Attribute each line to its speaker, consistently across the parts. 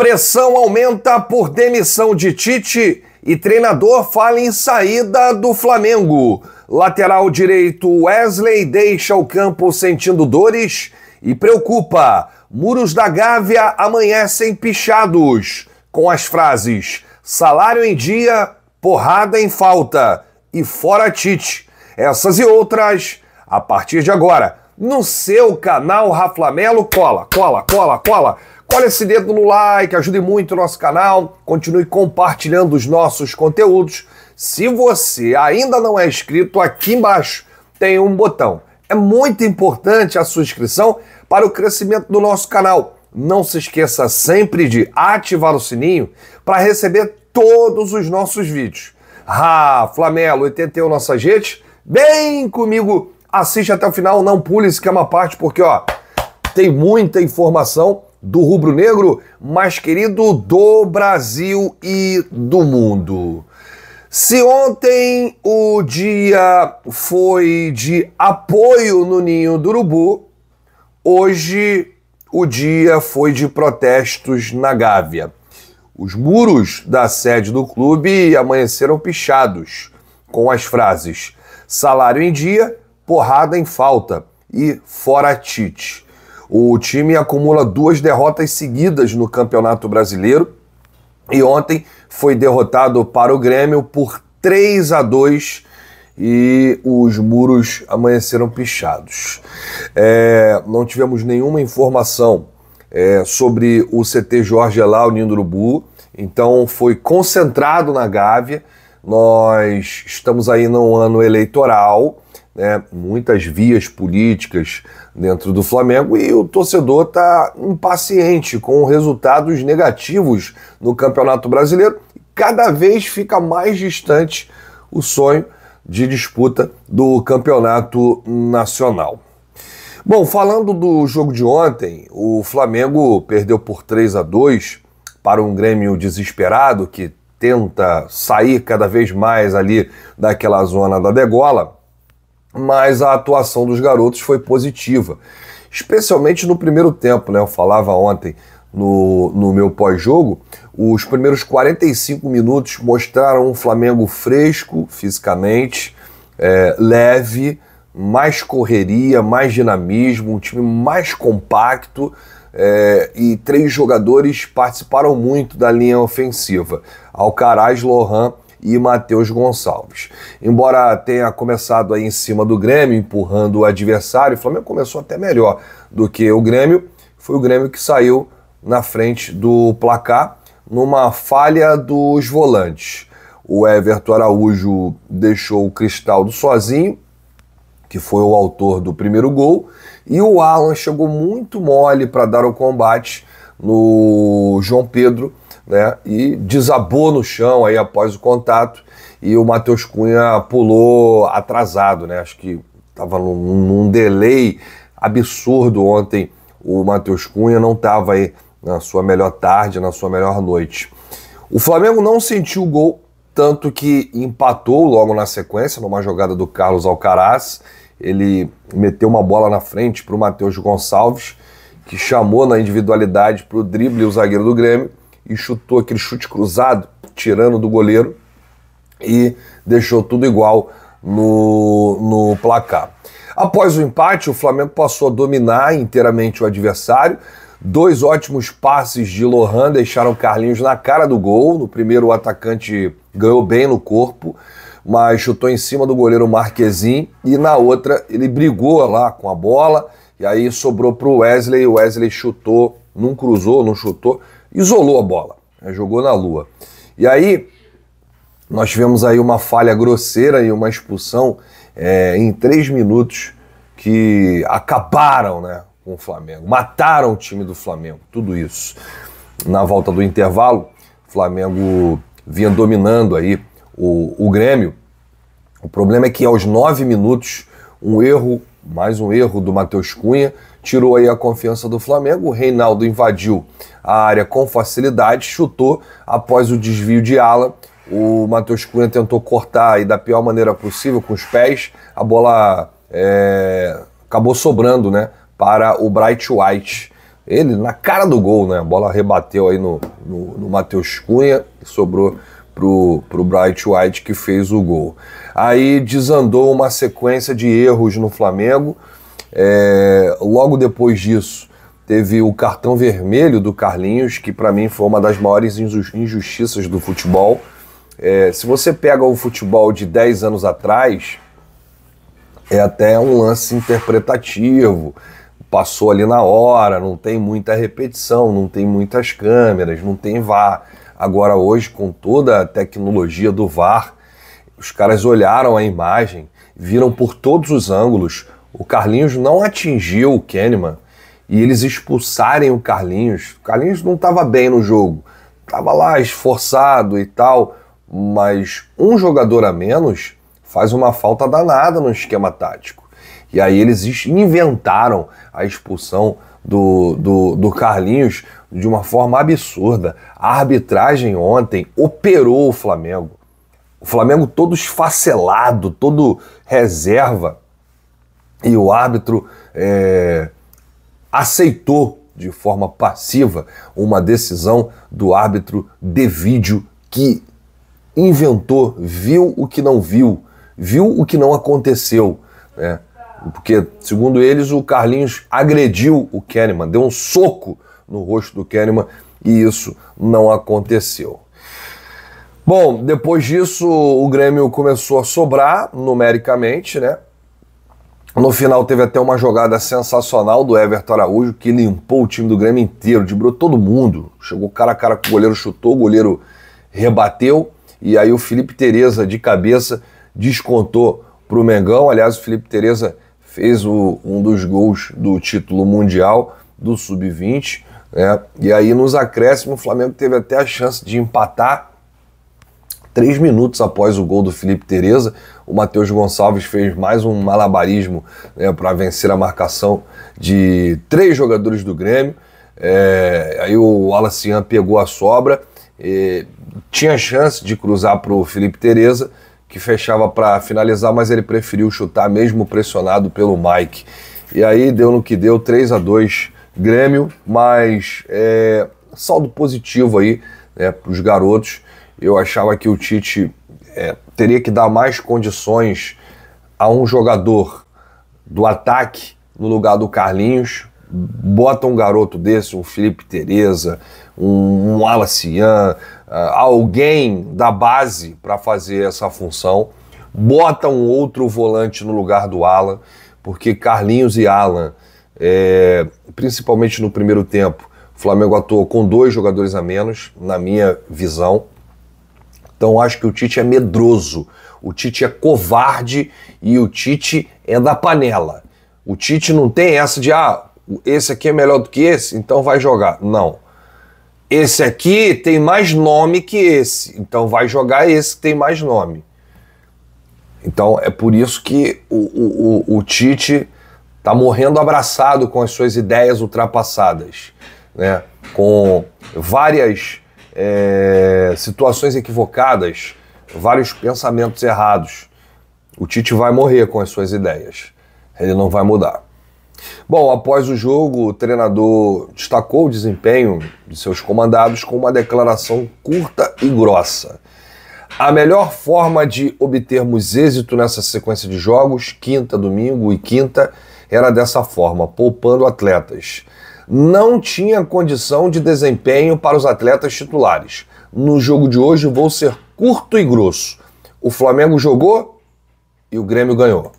Speaker 1: Pressão aumenta por demissão de Tite e treinador fala em saída do Flamengo. Lateral direito Wesley deixa o campo sentindo dores e preocupa. Muros da Gávea amanhecem pichados com as frases salário em dia, porrada em falta e fora Tite. Essas e outras a partir de agora no seu canal Raflamelo. Cola, cola, cola, cola Olha esse dedo no like, ajude muito o nosso canal, continue compartilhando os nossos conteúdos. Se você ainda não é inscrito, aqui embaixo tem um botão. É muito importante a sua inscrição para o crescimento do nosso canal. Não se esqueça sempre de ativar o sininho para receber todos os nossos vídeos. Ah, Flamelo, 81 Nossa Gente, bem comigo. Assiste até o final, não pule, é uma parte, porque ó, tem muita informação do rubro-negro, mais querido do Brasil e do mundo. Se ontem o dia foi de apoio no ninho do urubu, hoje o dia foi de protestos na Gávea. Os muros da sede do clube amanheceram pichados com as frases salário em dia, porrada em falta e fora Tite. O time acumula duas derrotas seguidas no Campeonato Brasileiro e ontem foi derrotado para o Grêmio por 3 a 2 e os muros amanheceram pichados. É, não tivemos nenhuma informação é, sobre o CT Jorge Nindo Urubu, então foi concentrado na Gávea. Nós estamos aí num ano eleitoral né, muitas vias políticas dentro do Flamengo e o torcedor está impaciente com resultados negativos no Campeonato Brasileiro. Cada vez fica mais distante o sonho de disputa do Campeonato Nacional. Bom, falando do jogo de ontem, o Flamengo perdeu por 3 a 2 para um Grêmio desesperado que tenta sair cada vez mais ali daquela zona da degola mas a atuação dos garotos foi positiva, especialmente no primeiro tempo, né? Eu falava ontem no, no meu pós-jogo, os primeiros 45 minutos mostraram um Flamengo fresco fisicamente, é, leve, mais correria, mais dinamismo, um time mais compacto. É, e três jogadores participaram muito da linha ofensiva: Alcaraz, Lohan e Matheus Gonçalves. Embora tenha começado aí em cima do Grêmio, empurrando o adversário, o Flamengo começou até melhor do que o Grêmio. Foi o Grêmio que saiu na frente do placar numa falha dos volantes. O Everton Araújo deixou o Cristaldo sozinho, que foi o autor do primeiro gol, e o Alan chegou muito mole para dar o combate no João Pedro, né? E desabou no chão aí após o contato e o Matheus Cunha pulou atrasado, né? Acho que estava num, num, delay absurdo ontem. O Matheus Cunha não estava aí na sua melhor tarde, na sua melhor noite. O Flamengo não sentiu o gol, tanto que empatou logo na sequência, numa jogada do Carlos Alcaraz. Ele meteu uma bola na frente para o Matheus Gonçalves, que chamou na individualidade para o drible o zagueiro do Grêmio e chutou aquele chute cruzado, tirando do goleiro e deixou tudo igual no, no placar. Após o empate, o Flamengo passou a dominar inteiramente o adversário. Dois ótimos passes de Lohan deixaram Carlinhos na cara do gol. No primeiro, o atacante ganhou bem no corpo, mas chutou em cima do goleiro Marquezin. E na outra, ele brigou lá com a bola. E aí sobrou para o Wesley. O Wesley chutou, não cruzou, não chutou, isolou a bola, né? jogou na lua. E aí nós tivemos aí uma falha grosseira e uma expulsão é, em três minutos que acabaram né, com o Flamengo, mataram o time do Flamengo, tudo isso. Na volta do intervalo, o Flamengo vinha dominando aí o, o Grêmio. O problema é que aos nove minutos, um erro, mais um erro do Matheus Cunha, tirou aí a confiança do Flamengo. O Reinaldo invadiu a área com facilidade, chutou após o desvio de ala. O Matheus Cunha tentou cortar e da pior maneira possível com os pés. A bola é, acabou sobrando, né? Para o Bright White. Ele na cara do gol, né? A bola rebateu aí no, no, no Matheus Cunha e sobrou pro, pro Bright White que fez o gol. Aí desandou uma sequência de erros no Flamengo. É, logo depois disso, teve o cartão vermelho do Carlinhos, que para mim foi uma das maiores injustiças do futebol. É, se você pega o futebol de 10 anos atrás, é até um lance interpretativo. Passou ali na hora, não tem muita repetição, não tem muitas câmeras, não tem VAR. Agora, hoje, com toda a tecnologia do VAR, os caras olharam a imagem, viram por todos os ângulos, o Carlinhos não atingiu o Kahneman e eles expulsarem o Carlinhos. O Carlinhos não estava bem no jogo, estava lá esforçado e tal, mas um jogador a menos faz uma falta danada no esquema tático. E aí eles inventaram a expulsão do, do, do Carlinhos de uma forma absurda. A arbitragem ontem operou o Flamengo. O Flamengo todo esfacelado, todo reserva e o árbitro é, aceitou de forma passiva uma decisão do árbitro de vídeo que inventou, viu o que não viu, viu o que não aconteceu, né? Porque, segundo eles, o Carlinhos agrediu o Kahneman, deu um soco no rosto do Kahneman e isso não aconteceu. Bom, depois disso, o Grêmio começou a sobrar numericamente, né? No final teve até uma jogada sensacional do Everton Araújo, que limpou o time do Grêmio inteiro, driblou todo mundo. Chegou cara a cara com o goleiro, chutou, o goleiro rebateu. E aí o Felipe Tereza, de cabeça, descontou para o Mengão. Aliás, o Felipe Tereza fez o, um dos gols do título mundial do Sub-20. Né? E aí nos acréscimos o Flamengo teve até a chance de empatar Três minutos após o gol do Felipe Tereza, o Matheus Gonçalves fez mais um malabarismo né, para vencer a marcação de três jogadores do Grêmio. É, aí o Alassian pegou a sobra, tinha chance de cruzar para o Felipe Tereza, que fechava para finalizar, mas ele preferiu chutar, mesmo pressionado pelo Mike. E aí deu no que deu, 3 a 2 Grêmio, mas é, saldo positivo aí né, para os garotos eu achava que o Tite é, teria que dar mais condições a um jogador do ataque no lugar do Carlinhos. Bota um garoto desse, um Felipe Tereza, um, um Alacian, uh, ah, alguém da base para fazer essa função. Bota um outro volante no lugar do Alan, porque Carlinhos e Alan, é, principalmente no primeiro tempo, o Flamengo atuou com dois jogadores a menos, na minha visão. Então acho que o Tite é medroso, o Tite é covarde e o Tite é da panela. O Tite não tem essa de, ah, esse aqui é melhor do que esse, então vai jogar. Não. Esse aqui tem mais nome que esse, então vai jogar esse que tem mais nome. Então é por isso que o, o, o, o Tite está morrendo abraçado com as suas ideias ultrapassadas, né? com várias é, situações equivocadas, vários pensamentos errados. O Tite vai morrer com as suas ideias. Ele não vai mudar. Bom, após o jogo, o treinador destacou o desempenho de seus comandados com uma declaração curta e grossa. A melhor forma de obtermos êxito nessa sequência de jogos, quinta, domingo e quinta, era dessa forma, poupando atletas não tinha condição de desempenho para os atletas titulares. No jogo de hoje vou ser curto e grosso. O Flamengo jogou e o Grêmio ganhou.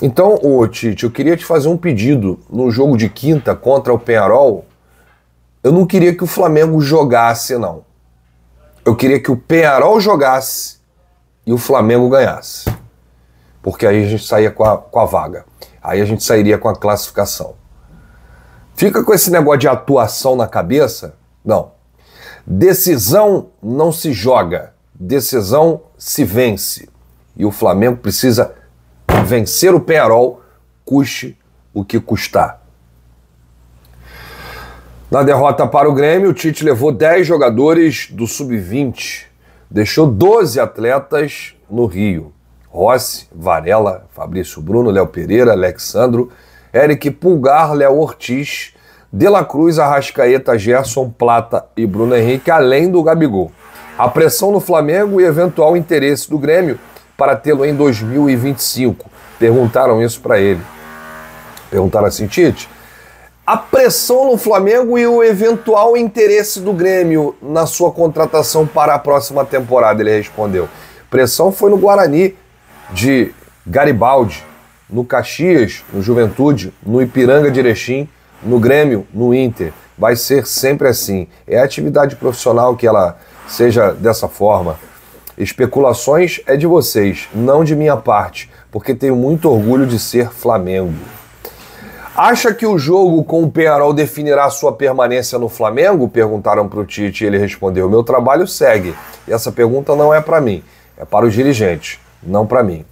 Speaker 1: Então, ô Tite, eu queria te fazer um pedido no jogo de quinta contra o Penharol. Eu não queria que o Flamengo jogasse, não. Eu queria que o Penharol jogasse e o Flamengo ganhasse. Porque aí a gente saía com a, com a vaga. Aí a gente sairia com a classificação. Fica com esse negócio de atuação na cabeça? Não. Decisão não se joga, decisão se vence. E o Flamengo precisa vencer o Penharol, custe o que custar. Na derrota para o Grêmio, o Tite levou 10 jogadores do sub-20, deixou 12 atletas no Rio. Rossi, Varela, Fabrício Bruno, Léo Pereira, Alexandro Eric Pulgar, Léo Ortiz, De La Cruz, Arrascaeta, Gerson, Plata e Bruno Henrique, além do Gabigol. A pressão no Flamengo e eventual interesse do Grêmio para tê-lo em 2025. Perguntaram isso para ele. Perguntaram assim, Tite, a pressão no Flamengo e o eventual interesse do Grêmio na sua contratação para a próxima temporada, ele respondeu. Pressão foi no Guarani de Garibaldi, no Caxias, no Juventude, no Ipiranga de Erechim, no Grêmio, no Inter. Vai ser sempre assim. É a atividade profissional que ela seja dessa forma. Especulações é de vocês, não de minha parte, porque tenho muito orgulho de ser Flamengo. Acha que o jogo com o Penharol definirá sua permanência no Flamengo? Perguntaram para o Tite e ele respondeu: Meu trabalho segue. E essa pergunta não é para mim, é para os dirigentes, não para mim.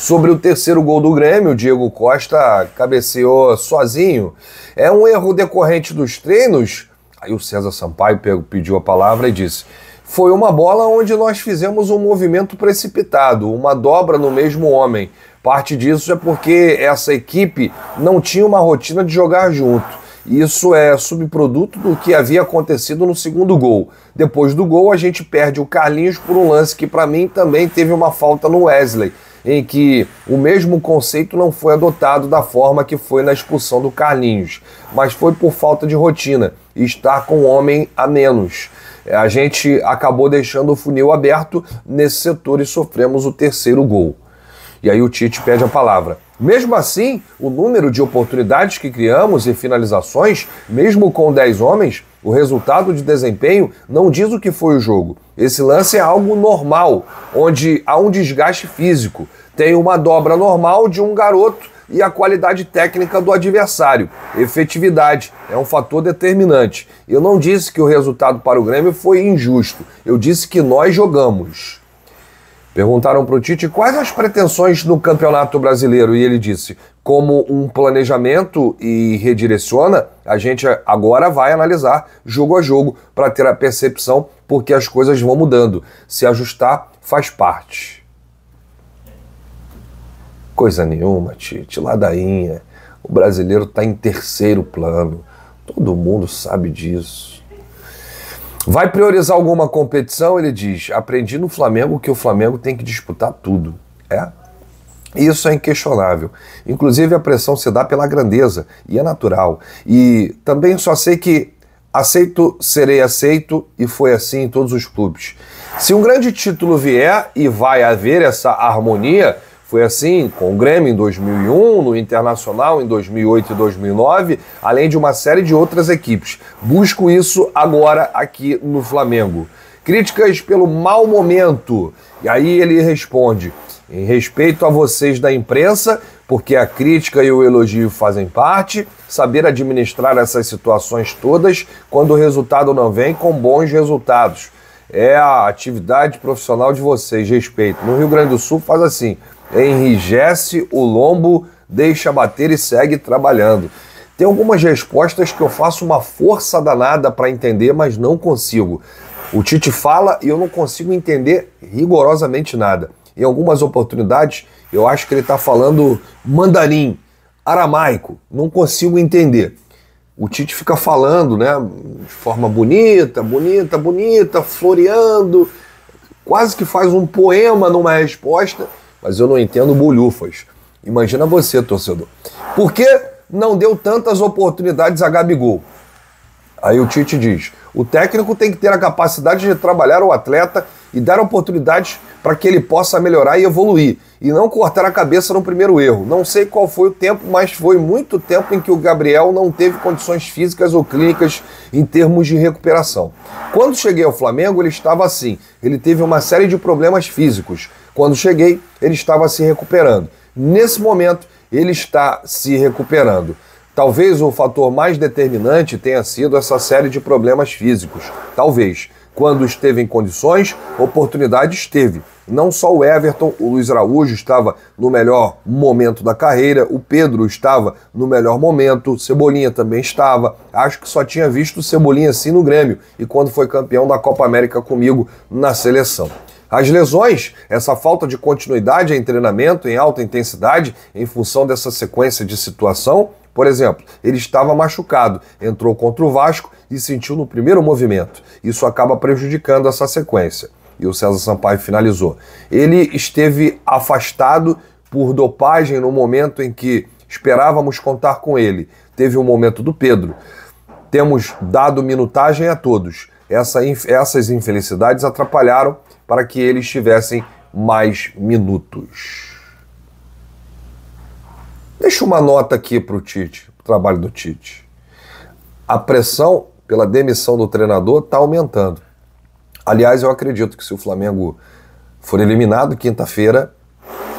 Speaker 1: Sobre o terceiro gol do Grêmio, o Diego Costa cabeceou sozinho. É um erro decorrente dos treinos? Aí o César Sampaio pediu a palavra e disse: Foi uma bola onde nós fizemos um movimento precipitado, uma dobra no mesmo homem. Parte disso é porque essa equipe não tinha uma rotina de jogar junto. Isso é subproduto do que havia acontecido no segundo gol. Depois do gol, a gente perde o Carlinhos por um lance que, para mim, também teve uma falta no Wesley em que o mesmo conceito não foi adotado da forma que foi na expulsão do Carlinhos, mas foi por falta de rotina e estar com o homem a menos. É, a gente acabou deixando o funil aberto nesse setor e sofremos o terceiro gol. E aí o Tite pede a palavra. Mesmo assim, o número de oportunidades que criamos e finalizações, mesmo com 10 homens, o resultado de desempenho não diz o que foi o jogo. Esse lance é algo normal, onde há um desgaste físico. Tem uma dobra normal de um garoto e a qualidade técnica do adversário. Efetividade é um fator determinante. Eu não disse que o resultado para o Grêmio foi injusto. Eu disse que nós jogamos. Perguntaram para o Tite quais as pretensões no Campeonato Brasileiro e ele disse: como um planejamento e redireciona, a gente agora vai analisar jogo a jogo para ter a percepção porque as coisas vão mudando. Se ajustar faz parte. Coisa nenhuma, Tite, ladainha. O brasileiro está em terceiro plano. Todo mundo sabe disso. Vai priorizar alguma competição? Ele diz: aprendi no Flamengo que o Flamengo tem que disputar tudo. É? Isso é inquestionável. Inclusive, a pressão se dá pela grandeza e é natural. E também só sei que aceito, serei aceito e foi assim em todos os clubes. Se um grande título vier e vai haver essa harmonia, foi assim com o Grêmio em 2001, no Internacional em 2008 e 2009, além de uma série de outras equipes. Busco isso agora aqui no Flamengo. Críticas pelo mau momento. E aí ele responde: em respeito a vocês da imprensa, porque a crítica e o elogio fazem parte, saber administrar essas situações todas quando o resultado não vem com bons resultados. É a atividade profissional de vocês, respeito. No Rio Grande do Sul faz assim enrijece o lombo, deixa bater e segue trabalhando. Tem algumas respostas que eu faço uma força danada para entender, mas não consigo. O Tite fala e eu não consigo entender rigorosamente nada. Em algumas oportunidades, eu acho que ele está falando mandarim, aramaico, não consigo entender. O Tite fica falando, né, de forma bonita, bonita, bonita, floreando, quase que faz um poema numa resposta mas eu não entendo bolhufas. Imagina você, torcedor. Por que não deu tantas oportunidades a Gabigol? Aí o Tite diz: o técnico tem que ter a capacidade de trabalhar o atleta e dar oportunidades para que ele possa melhorar e evoluir e não cortar a cabeça no primeiro erro. Não sei qual foi o tempo, mas foi muito tempo em que o Gabriel não teve condições físicas ou clínicas em termos de recuperação. Quando cheguei ao Flamengo, ele estava assim. Ele teve uma série de problemas físicos. Quando cheguei, ele estava se recuperando. Nesse momento, ele está se recuperando. Talvez o fator mais determinante tenha sido essa série de problemas físicos. Talvez quando esteve em condições, oportunidade esteve. Não só o Everton, o Luiz Araújo estava no melhor momento da carreira, o Pedro estava no melhor momento, Cebolinha também estava. Acho que só tinha visto o Cebolinha assim no Grêmio e quando foi campeão da Copa América comigo na seleção. As lesões, essa falta de continuidade em treinamento em alta intensidade, em função dessa sequência de situação, por exemplo, ele estava machucado, entrou contra o Vasco e sentiu no primeiro movimento. Isso acaba prejudicando essa sequência. E o César Sampaio finalizou. Ele esteve afastado por dopagem no momento em que esperávamos contar com ele. Teve o um momento do Pedro. Temos dado minutagem a todos. Essa, essas infelicidades atrapalharam para que eles tivessem mais minutos. Deixa uma nota aqui para o Tite, o trabalho do Tite. A pressão pela demissão do treinador está aumentando. Aliás, eu acredito que se o Flamengo for eliminado quinta-feira,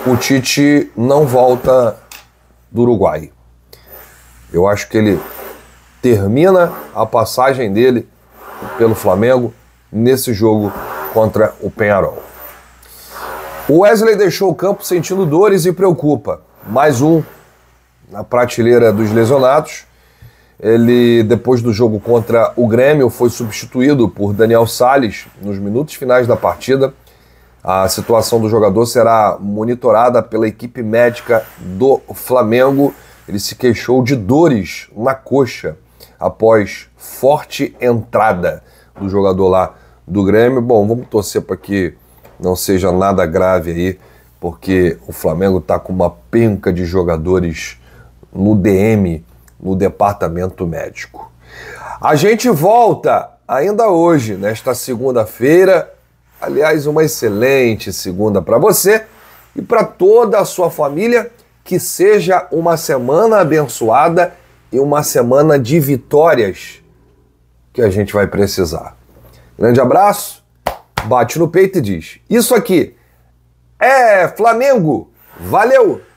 Speaker 1: o Tite não volta do Uruguai. Eu acho que ele termina a passagem dele pelo Flamengo nesse jogo contra o Penharol. O Wesley deixou o campo sentindo dores e preocupa. Mais um na prateleira dos lesionados. Ele, depois do jogo contra o Grêmio, foi substituído por Daniel Sales nos minutos finais da partida. A situação do jogador será monitorada pela equipe médica do Flamengo. Ele se queixou de dores na coxa após forte entrada do jogador lá do Grêmio. Bom, vamos torcer para que não seja nada grave aí, porque o Flamengo está com uma penca de jogadores no DM, no departamento médico. A gente volta ainda hoje, nesta segunda-feira. Aliás, uma excelente segunda para você e para toda a sua família. Que seja uma semana abençoada e uma semana de vitórias que a gente vai precisar. Grande abraço, bate no peito e diz: Isso aqui é Flamengo! Valeu!